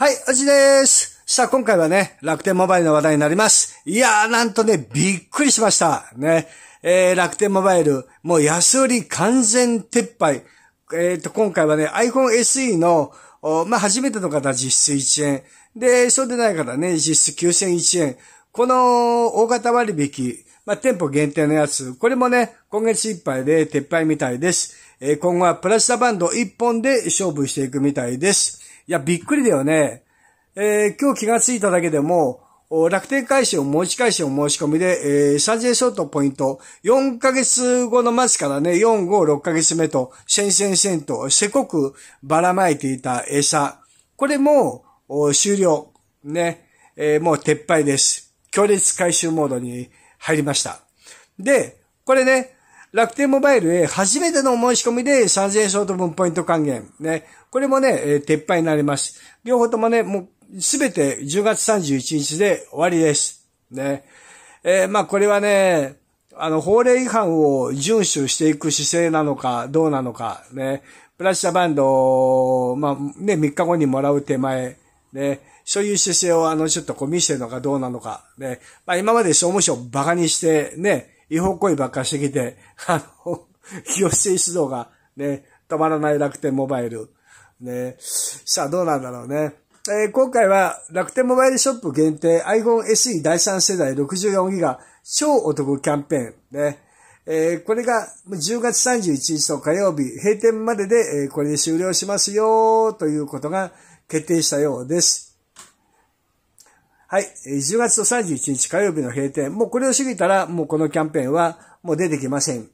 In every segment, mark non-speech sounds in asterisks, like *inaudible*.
はい、おじです。さあ、今回はね、楽天モバイルの話題になります。いやー、なんとね、びっくりしました。ね。えー、楽天モバイル、もう安売り完全撤廃。えっ、ー、と、今回はね、iPhone SE の、まあ、初めての方は実質1円。で、そうでない方ね、実質9001円。この大型割引、まあ、店舗限定のやつ、これもね、今月いっぱいで撤廃みたいです。えー、今後はプラスタバンド1本で勝負していくみたいです。いや、びっくりだよね。えー、今日気がついただけでも、楽天会社を申し返しを申し込みで、えー、サジェショートポイント、4ヶ月後の末からね、4、5、6ヶ月目と、先々せんせと、せこくばらまいていた餌。これも、終了。ね、えー、もう撤廃です。強烈回収モードに入りました。で、これね、楽天モバイルへ初めての申し込みで3 0円相当分ポイント還元。ね。これもね、えー、撤廃になります。両方ともね、もうすべて10月31日で終わりです。ね。えー、まあこれはね、あの、法令違反を遵守していく姿勢なのか、どうなのか、ね。プラスチャバンドを、まあね、3日後にもらう手前、ね。そういう姿勢をあの、ちょっとこう見せてるのかどうなのか、ね。まあ今まで総務省をカにして、ね。違法行為ばっかしてきて、あの、吉 *laughs* 井指導がね、止まらない楽天モバイル。ね。さあ、どうなんだろうね。えー、今回は楽天モバイルショップ限定 iPhone SE 第3世代 64GB 超お得キャンペーン。ね。えー、これが10月31日の火曜日、閉店までで、えー、これで終了しますよということが決定したようです。はい。10月31日火曜日の閉店。もうこれを過ぎたら、もうこのキャンペーンはもう出てきません。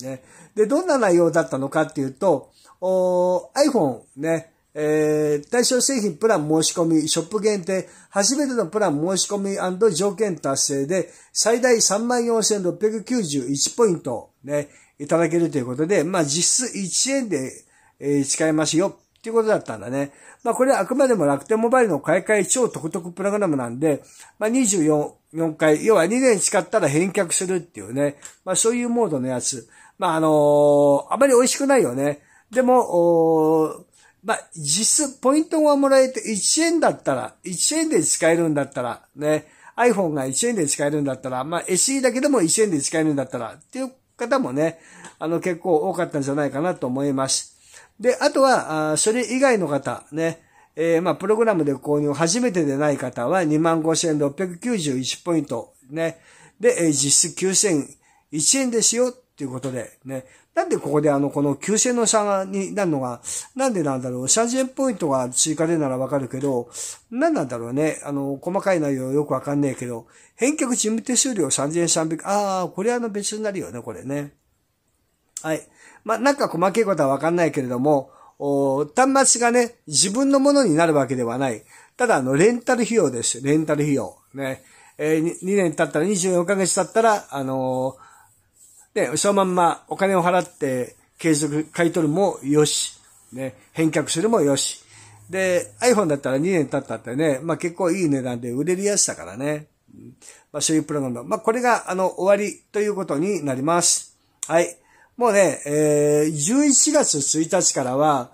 ね。で、どんな内容だったのかっていうと、お iPhone ね、えー、対象製品プラン申し込み、ショップ限定、初めてのプラン申し込み条件達成で、最大34,691ポイント、ね、いただけるということで、まあ実質1円で、えー、使えますよ、っていうことだったんだね。まあ、これはあくまでも楽天モバイルの買い替え超特特プログラムなんで、まあ、24、4回、要は2年使ったら返却するっていうね、まあ、そういうモードのやつ。まあ、あのー、あまり美味しくないよね。でも、まあ、実質、ポイントがもらえて1円だったら、1円で使えるんだったら、ね、iPhone が1円で使えるんだったら、まあ、SE だけでも1円で使えるんだったら、っていう方もね、あの、結構多かったんじゃないかなと思います。で、あとは、あそれ以外の方、ね、えー、まあ、プログラムで購入初めてでない方は25,691ポイント、ね。で、えー、実質9,001円ですよ、っていうことで、ね。なんでここであの、この9000の差になるのが、なんでなんだろう、3000ポイントが追加でならわかるけど、なんなんだろうね、あの、細かい内容よくわかんねえけど、返却事務手数料3300、ああ、これあの別になるよね、これね。はい。まあ、なんか細かいことはわかんないけれども、お端末がね、自分のものになるわけではない。ただ、あの、レンタル費用です。レンタル費用。ね。えー、2年経ったら、24ヶ月経ったら、あのー、ね、そのまんまお金を払って継続買い取るもよし。ね、返却するもよし。で、iPhone だったら2年経ったってね、まあ、結構いい値段で売れるやつだからね。まあ、そういうプログラム。まあ、これが、あの、終わりということになります。はい。もうね、えー、11月1日からは、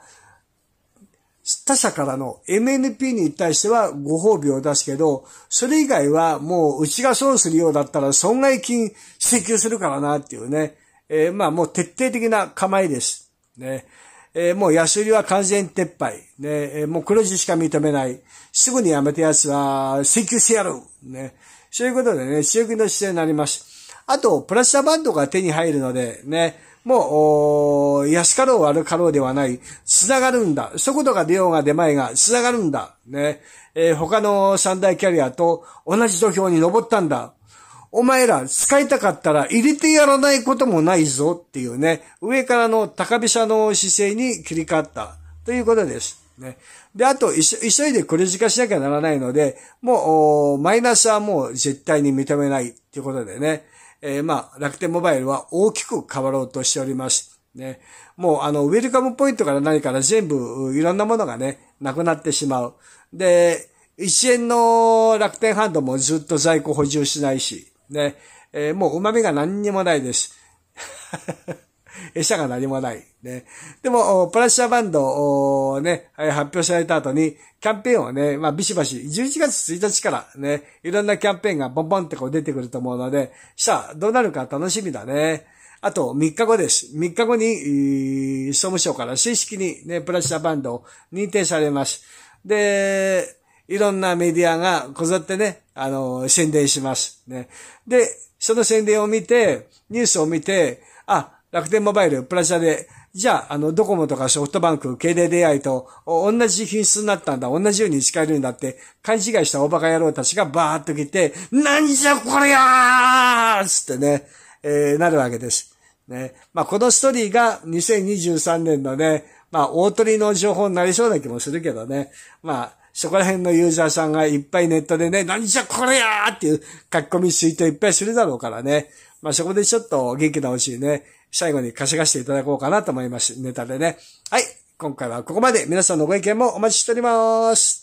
他者からの MNP に対してはご褒美を出すけど、それ以外はもううちが損するようだったら損害金請求するからなっていうね。えー、まあもう徹底的な構えです。ね。えー、もう安売りは完全撤廃。ね。えー、もう黒字しか認めない。すぐにやめたやつは請求してやる。ね。そういうことでね、強気の姿勢になります。あと、プラスチャバンドが手に入るので、ね。もう、安かろう悪かろうではない。繋がるんだ。速度が出ようが出まいが、繋がるんだ。ね。えー、他の三大キャリアと同じ土俵に登ったんだ。お前ら使いたかったら入れてやらないこともないぞっていうね、上からの高飛車の姿勢に切り替わったということです。ね。で、あと、急いで黒字化しなきゃならないので、もう、マイナスはもう絶対に認めないっていうことでね。えー、まあ、楽天モバイルは大きく変わろうとしております。ね。もう、あの、ウェルカムポイントから何から全部、いろんなものがね、なくなってしまう。で、1円の楽天ハンドもずっと在庫補充しないし、ね。えー、もう旨味が何にもないです。*laughs* 社 *laughs* が何もない。ね。でも、プラッシャーバンドをね、発表された後に、キャンペーンをね、まあ、ビシバシ、11月1日からね、いろんなキャンペーンがボンボンってこう出てくると思うので、さあ、どうなるか楽しみだね。あと3日後です。3日後に、総務省から正式にね、プラッシャーバンドを認定されます。で、いろんなメディアがこぞってね、あの、宣伝します。ね。で、その宣伝を見て、ニュースを見て、あ、楽天モバイル、プラチナで、じゃあ、あの、ドコモとかソフトバンク、KDDI と、同じ品質になったんだ、同じように使えるんだって、勘違いしたおバカ野郎たちがバーっと来て、なんじゃこりゃーつってね、えー、なるわけです。ね。まあ、このストーリーが2023年のね、まあ、大鳥の情報になりそうな気もするけどね。まあ、そこら辺のユーザーさんがいっぱいネットでね、何じゃこれやーっていう書き込みツイートいっぱいするだろうからね。まあ、そこでちょっと元気なうしいね、最後に稼がしていただこうかなと思います。ネタでね。はい。今回はここまで皆さんのご意見もお待ちしております。